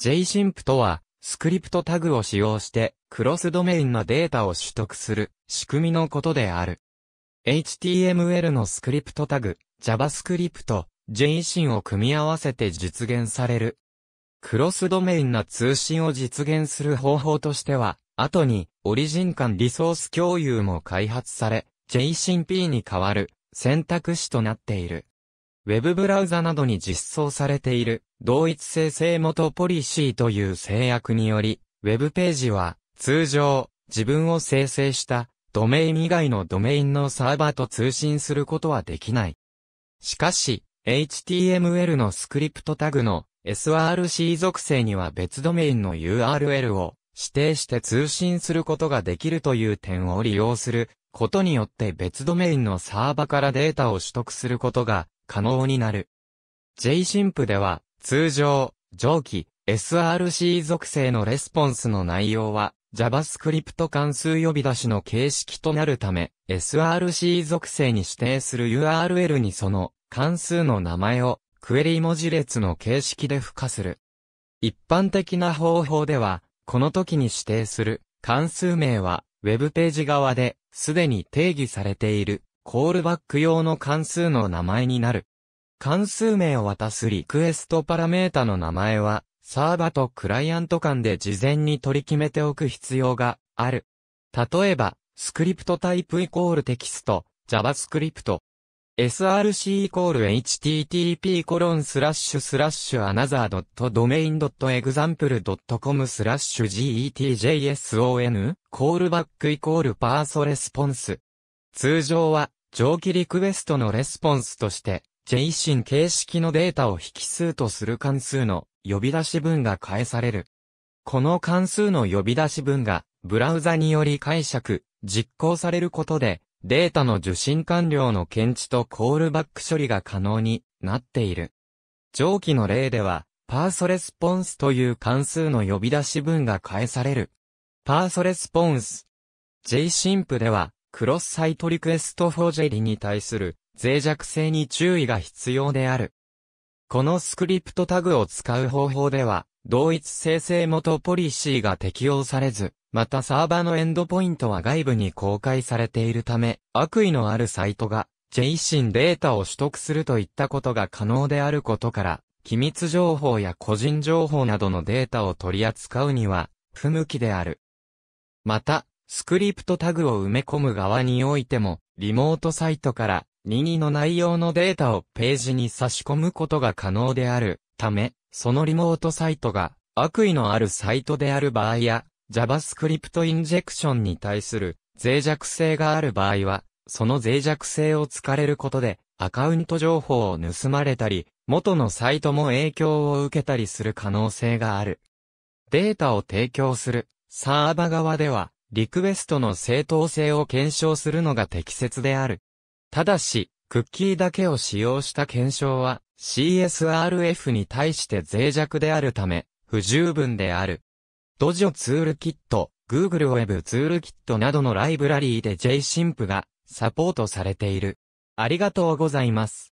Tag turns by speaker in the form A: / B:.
A: JSIMP とは、スクリプトタグを使用して、クロスドメインなデータを取得する仕組みのことである。HTML のスクリプトタグ、JavaScript、JSON を組み合わせて実現される。クロスドメインな通信を実現する方法としては、後にオリジン間リソース共有も開発され、JSONP に代わる選択肢となっている。ウェブブラウザなどに実装されている同一生成元ポリシーという制約により、ウェブページは通常自分を生成したドメイン以外のドメインのサーバーと通信することはできない。しかし、HTML のスクリプトタグの SRC 属性には別ドメインの URL を指定して通信することができるという点を利用することによって別ドメインのサーバからデータを取得することが可能になる。J 新譜では、通常、上記、SRC 属性のレスポンスの内容は、JavaScript 関数呼び出しの形式となるため、SRC 属性に指定する URL にその関数の名前をクエリ文字列の形式で付加する。一般的な方法では、この時に指定する関数名は Web ページ側ですでに定義されているコールバック用の関数の名前になる。関数名を渡すリクエストパラメータの名前は、サーバとクライアント間で事前に取り決めておく必要がある。例えば、スクリプトタイプイコールテキスト、JavaScript、src イコール http コロンスラッシュスラッシュアナザード e r d メイン i n e エグザンプル c o m スラッシュ getjson コールバックイコールパーソレスポンス通常は、上記リクエストのレスポンスとして、j s シ n 形式のデータを引数とする関数の呼び出し文が返される。この関数の呼び出し文が、ブラウザにより解釈、実行されることで、データの受信完了の検知とコールバック処理が可能になっている。上記の例では、パーソレスポンスという関数の呼び出し文が返される。パーソレスポンス。JSIMP では、クロスサイトリクエストフォージェリに対する脆弱性に注意が必要である。このスクリプトタグを使う方法では、同一生成元ポリシーが適用されず、またサーバのエンドポイントは外部に公開されているため、悪意のあるサイトが JSON データを取得するといったことが可能であることから、機密情報や個人情報などのデータを取り扱うには、不向きである。また、スクリプトタグを埋め込む側においても、リモートサイトから任意の内容のデータをページに差し込むことが可能であるため、そのリモートサイトが悪意のあるサイトである場合や、JavaScript インジェクションに対する脆弱性がある場合は、その脆弱性を突かれることで、アカウント情報を盗まれたり、元のサイトも影響を受けたりする可能性がある。データを提供するサーバ側では、リクエストの正当性を検証するのが適切である。ただし、クッキーだけを使用した検証は CSRF に対して脆弱であるため、不十分である。ドジョツールキット、Google Web ツールキットなどのライブラリーで JSIMP がサポートされている。ありがとうございます。